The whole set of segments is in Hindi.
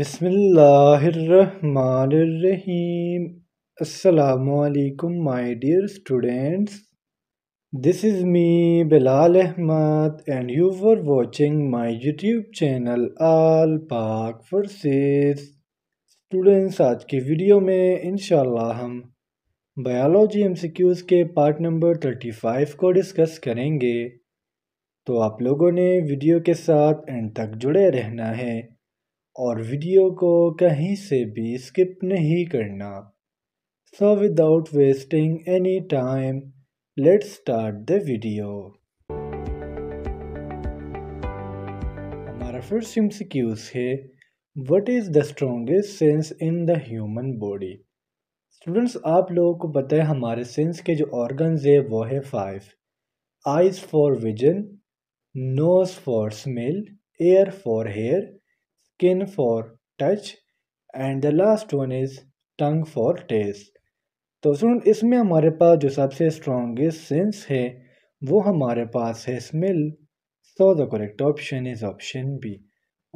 बसमिलकुम my dear students this is me Bilal Ahmed and you were watching my YouTube channel all Pak forces students आज की वीडियो में इनशाला हम बायोलॉजी एम के पार्ट नंबर थर्टी फाइव को डिस्कस करेंगे तो आप लोगों ने वीडियो के साथ एंड तक जुड़े रहना है और वीडियो को कहीं से भी स्किप नहीं करना so without wasting any time let's start the video हमारा फर्स्ट क्यूज है what is the strongest sense in the human body students आप लोगों को पता है हमारे सेंस के जो ऑर्गन्स है वो है five eyes for vision nose for smell ear for hear skin for touch and the last one is tongue for taste तो सुन इसमें हमारे पास जो सबसे स्ट्रॉन्गेस्ट सेंस है वो हमारे पास है smell so the correct option is option B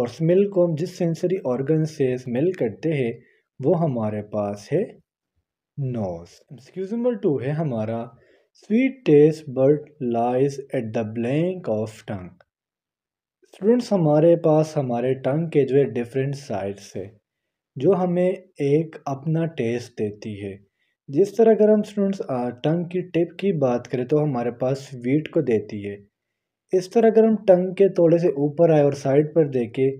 और स्मेल को हम जिस सेंसरी ऑर्गन से स्मेल करते हैं वो हमारे पास है नोज एक्सक्यूज नंबर टू है हमारा स्वीट टेस्ट बर्ड lies at the blank of tongue students हमारे पास हमारे टंग के जो है डिफरेंट साइड्स है जो हमें एक अपना टेस्ट देती है जिस तरह अगर हम स्टूडेंट्स टंग की टिप की बात करें तो हमारे पास स्वीट को देती है इस तरह अगर हम टंग के थोड़े से ऊपर आए और साइड पर देखें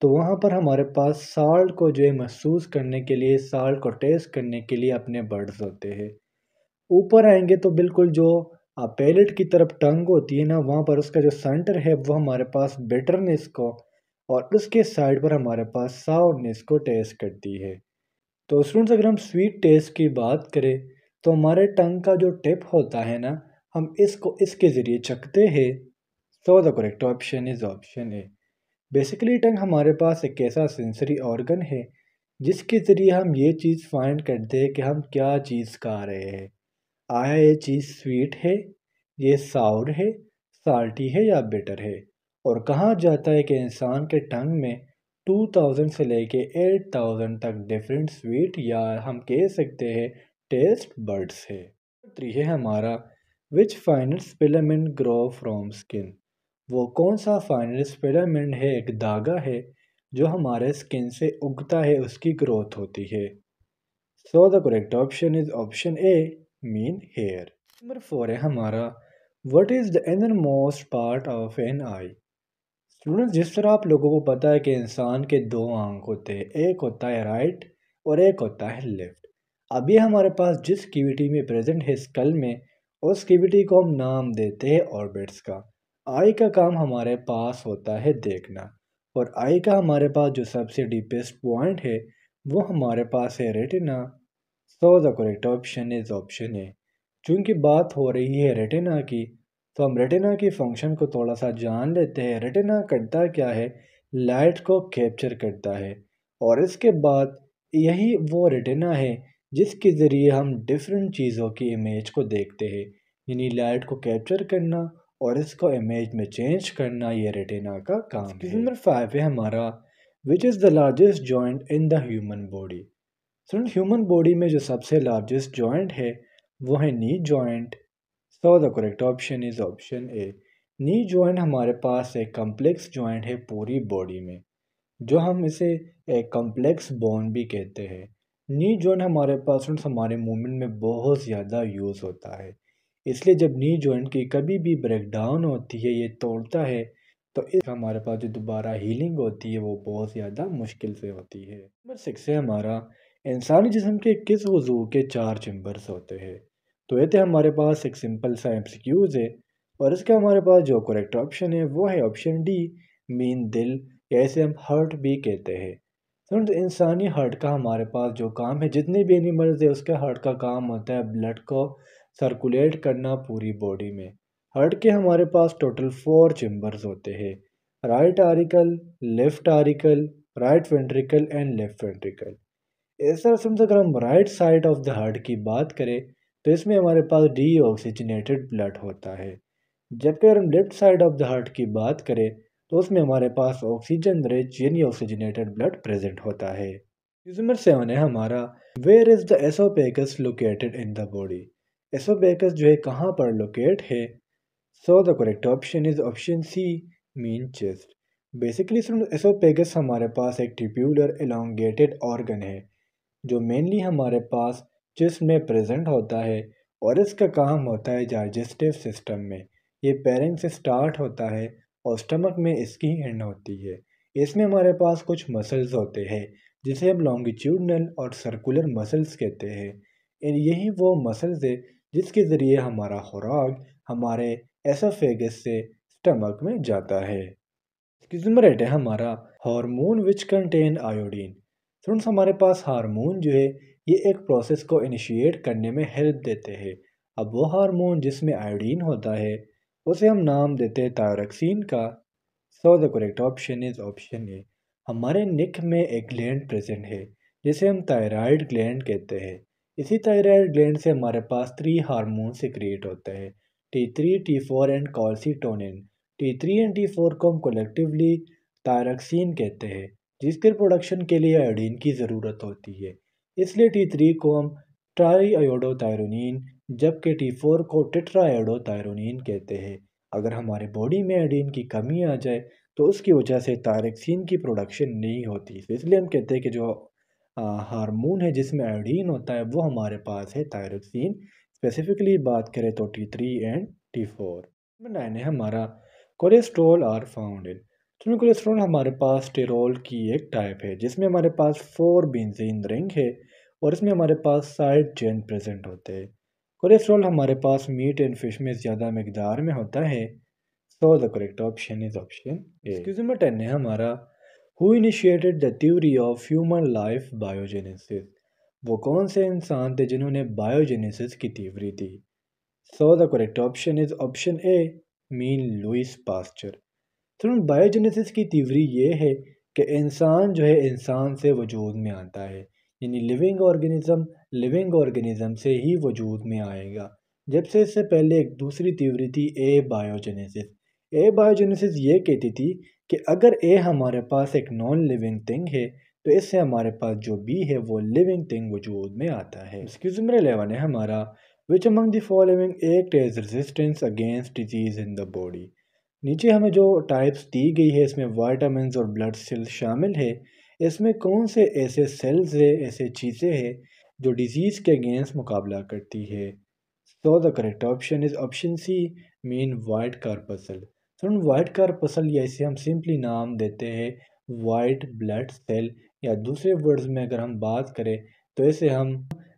तो वहाँ पर हमारे पास साल्ट को जो है महसूस करने के लिए साल्ट को टेस्ट करने के लिए अपने बर्ड्स होते हैं ऊपर आएंगे तो बिल्कुल जो हाँ, पैलेट की तरफ टंग होती है ना वहाँ पर उसका जो सेंटर है वो हमारे पास बेटरनेस को और उसके साइड पर हमारे पास सावरनेस को टेस्ट करती है तो स्टूडेंट्स अगर हम स्वीट टेस्ट की बात करें तो हमारे टंग का जो टिप होता है ना हम इसको इसके ज़रिए चखते हैं so the correct option is option A basically tongue हमारे पास एक ऐसा सेंसरी ऑर्गन है जिसके ज़रिए हम ये चीज़ फाइंड करते हैं कि हम क्या चीज़ खा रहे हैं आया ये चीज़ स्वीट है ये साउर है साल्टी है या बेटर है और कहा जाता है कि इंसान के टंग में 2000 से लेके 8000 तक डिफरेंट स्वीट या हम कह सकते हैं टेस्ट बर्ड्स है त्री है हमारा which final filament grow from skin वो कौन सा फाइनल स्पिलामेंट है एक धागा है जो हमारे स्किन से उगता है उसकी ग्रोथ होती है so the correct option is option A mean hair number four है हमारा what is the innermost part of an eye student जिस तरह आप लोगों को पता है कि इंसान के दो आंख होते हैं एक होता है राइट और एक होता है लेफ़्ट अभी हमारे पास जिस कीविटी में प्रेजेंट है स्कल में उस कीविटी को हम नाम देते हैं ऑर्बिट्स का आई का काम हमारे पास होता है देखना और आई का हमारे पास जो सबसे डीपेस्ट पॉइंट है वो हमारे पास है retina so the correct option is option A चूँकि बात हो रही है रेटिना की तो हम रेटिना की फंक्शन को थोड़ा सा जान लेते हैं रेटिना करता क्या है लाइट को कैप्चर करता है और इसके बाद यही वो रेटिना है जिसके ज़रिए हम डिफरेंट चीज़ों की इमेज को देखते हैं यानी लाइट को कैप्चर करना और इसको इमेज में चेंज करना ये रेटिना का काम है नंबर फाइव है हमारा which is the largest joint in the human body student human body में जो सबसे लार्जेस्ट जॉइंट है वो है knee joint so the correct option is option A knee joint हमारे पास एक कम्प्लेक्स जॉइंट है पूरी बॉडी में जो हम इसे एक कम्प्लेक्स बोन भी कहते हैं नी जॉइंट हमारे पास हमारे मूवमेंट में बहुत ज़्यादा यूज़ होता है इसलिए जब नी जॉइंट की कभी भी ब्रेक डाउन होती है ये तोड़ता है तो इस हमारे पास जो दोबारा हीलिंग होती है वो बहुत ज़्यादा मुश्किल से होती है नंबर सिक्स है हमारा इंसानी जिसम के किस वज़ू के चार चैम्बर्स होते हैं तो ये थे हमारे पास एक सिंपल सा एम है और इसका हमारे पास जो करेक्ट ऑप्शन है वो है ऑप्शन डी मीन दिल ऐसे हम हर्ट भी कहते हैं फ्रेंड्स इंसानी हर्ट का हमारे पास जो काम है जितने भी एनिमल्स है उसके हर्ट का काम होता है ब्लड को सर्कुलेट करना पूरी बॉडी में हर्ट के हमारे पास टोटल फोर चैम्बर्स होते हैं right auricle left auricle right ventricle and left ventricle इस तरह से मतलब अगर हम right side of the heart की बात करें तो इसमें हमारे पास डी ब्लड होता है जबकि अगर हम left side of the heart की बात करें तो उसमें हमारे पास ऑक्सीजन रिच यानी ऑक्सीजनेटेड ब्लड प्रेजेंट होता है नंबर सेवन है हमारा where is the oesophagus located in the body oesophagus जो है कहाँ पर लोकेट है so the correct option is option C mean chest basically oesophagus हमारे पास एक ट्रिप्यूलर एलोंगेटेड ऑर्गन है जो मेनली हमारे पास जिस्ट में प्रेजेंट होता है और इसका काम होता है डाइजेस्टिव सिस्टम में ये पैरेंग से स्टार्ट होता है और स्टमक में इसकी एंड होती है इसमें हमारे पास कुछ मसल्स होते हैं जिसे हम लॉन्गिट्यूडनल और सर्कुलर मसल्स कहते हैं यही वो मसल्स है जिसके ज़रिए हमारा खुराक हमारे एसोफेगस से स्टमक में जाता है किस्मरेट है हमारा hormone which contain iodine students हमारे पास हार्मोन जो है ये एक प्रोसेस को इनिशिएट करने में हेल्प देते हैं अब वो हार्मोन जिसमें आयोडीन होता है उसे हम नाम देते हैं थायरक्सिन का so the correct option is option A हमारे निक में एक ग्लैंड प्रेजेंट है जिसे हम थायराइड ग्लैंड कहते हैं इसी थायराइड ग्लैंड से हमारे पास थ्री हारमोन से क्रिएट होते हैं T three T four and calcitonin T three and T four को हम कोलेक्टिवली थायरक्सिन कहते हैं जिसके प्रोडक्शन के लिए आयोडीन की ज़रूरत होती है इसलिए टी थ्री को हम ट्राई आयोडोथायरोनिन जबकि टी फोर को टिट्रा आयोडोथायरोनिन कहते हैं अगर हमारे बॉडी में आयोडीन की कमी आ जाए तो उसकी वजह से तारक्सिन की प्रोडक्शन नहीं होती तो इसलिए हम कहते हैं कि जो हार्मोन है जिसमें आयोडीन होता है वो हमारे पास है थायरोक्सिन स्पेसिफिकली बात करें तो T three and T four nine है हमारा कोलेस्ट्रोल आर फाउंड थर्मल तो हमारे पास टेरोल की एक टाइप है जिसमें हमारे पास फोर बेंजीन रिंग है और इसमें हमारे पास साइड चेन प्रेजेंट होते हैं कोलेस्ट्रॉल हमारे पास मीट एंड फिश में ज़्यादा मकदार में होता है so the correct option is option A ten है हमारा who initiated the theory of human life biogenesis वो कौन से इंसान थे जिन्होंने बायोजेनेसिस की तीवरी दी so the correct option is option A mean Louis Pasteur तो बायोजेनेसिस की तीवरी ये है कि इंसान जो है इंसान से वजूद में आता है यानी लिविंग ऑर्गेनिज़म लिविंग ऑर्गेनिज्म से ही वजूद में आएगा जब से इससे पहले एक दूसरी तीवरी थी ए बायोजेनेसिस ए बायोजेनेसिस ये कहती थी कि अगर ए हमारे पास एक नॉन लिविंग थिंग है तो इससे हमारे पास जो बी है वो लिविंग थिंग वजूद में आता है इसकी जुमरे लेवन है हमारा which among the following act as resistance against disease in the body नीचे हमें जो टाइप्स दी गई है इसमें वाइटामिन और ब्लड सेल शामिल है इसमें कौन से ऐसे सेल्स है ऐसे चीज़ें हैं जो डिज़ीज़ के अगेंस्ट मुकाबला करती है so the correct option is option C mean white corpuscle सुन वाइट कार्पसल या इसे हम सिंपली नाम देते हैं वाइट ब्लड सेल या दूसरे वर्ड्स में अगर हम बात करें तो इसे हम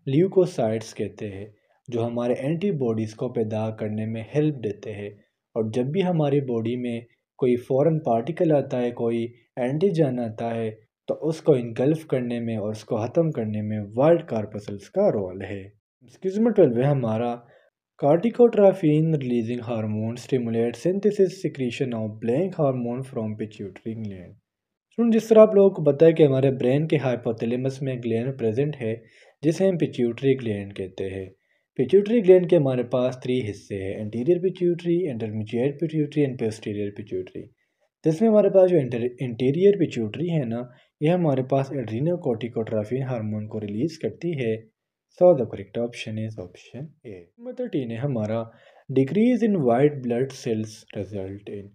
ल्यूकोसाइट्स कहते हैं जो हमारे एंटीबॉडीज़ को पैदा करने में हेल्प देते हैं और जब भी हमारी बॉडी में कोई फ़ॉरेन पार्टिकल आता है कोई एंटीजन आता है तो उसको इनगल्फ़ करने में और उसको ख़त्म करने में वाइल्ड कार्पसल्स का रोल है स्किज्मा ट्वेल्व हमारा corticotrophin releasing hormone stimulate synthesis secretion of blank hormone from pituitary gland सुन जिस तरह आप लोगों को पता है कि हमारे ब्रेन के हाइपोथैलेमस में ग्लैंड प्रेजेंट है जिसे हम पिच्यूटरी ग्लैंड कहते हैं पिट्यूटरी ग्लैंड के हमारे पास थ्री हिस्से हैं anterior pituitary intermediate pituitary and posterior pituitary जिसमें हमारे पास जो इंटीरियर पिट्यूटरी है ना यह हमारे पास एड्रीनो कोटिकोट्राफिन हार्मोन को रिलीज़ करती है so the correct option is option A number thirteen है हमारा decrease in white blood cells result in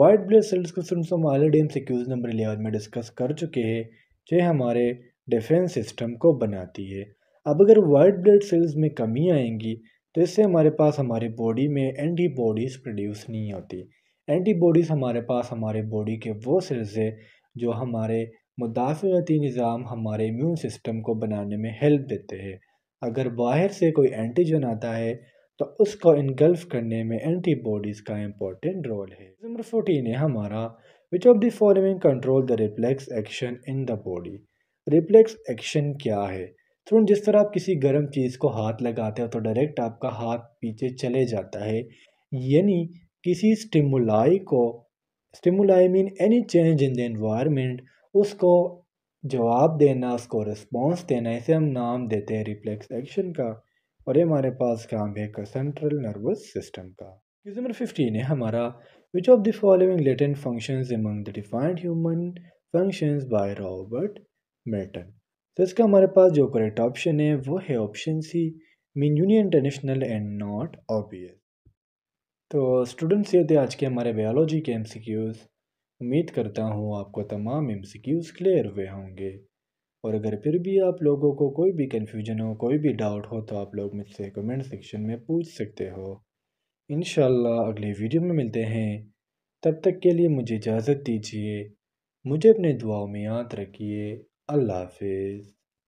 white blood cells को सुन हम ऑलरेडी हम सिक्यूज नंबर इलेवन में डिस्कस कर चुके हैं जो हमारे डिफेंस सिस्टम को बनाती है अब अगर वाइट ब्लड सेल्स में कमी आएंगी तो इससे हमारे पास हमारे बॉडी में एंटीबॉडीज़ प्रोड्यूस नहीं होती एंटीबॉडीज़ हमारे पास हमारे बॉडी के वो सेल्स है जो हमारे मुदाफ़ती निज़ाम हमारे इम्यून सिस्टम को बनाने में हेल्प देते हैं अगर बाहर से कोई एंटीजन आता है तो उसको इनगल्फ करने में एंटीबॉडीज़ का इम्पोर्टेंट रोल है नंबर फोर्टीन है हमारा which of the following control the reflex action in the body reflex action क्या है तुरंत तो जिस तरह आप किसी गर्म चीज़ को हाथ लगाते हो तो डायरेक्ट आपका हाथ पीछे चले जाता है यानी किसी स्टिमुलाई को stimuli mean any change in the environment उसको जवाब देना उसको रिस्पॉन्स देना इसे हम नाम देते हैं रिफ्लेक्स एक्शन का और ये हमारे पास काम है का सेंट्रल नर्वस सिस्टम का नंबर फिफ्टीन है हमारा which of the following latent functions among the defined human functions by Robert Milton तो इसका हमारे पास जो करेक्ट ऑप्शन है वो है option C mean union international and not obvious तो स्टूडेंट्स ये थे आज के हमारे बायोलॉजी के एम उम्मीद करता हूँ आपको तमाम एम क्लियर हुए होंगे और अगर फिर भी आप लोगों को कोई भी कन्फ्यूजन हो कोई भी डाउट हो तो आप लोग मुझसे कमेंट सेक्शन में पूछ सकते हो इन अगले वीडियो में मिलते हैं तब तक के लिए मुझे इजाज़त दीजिए मुझे अपने दुआओं में याद रखिए Allah là,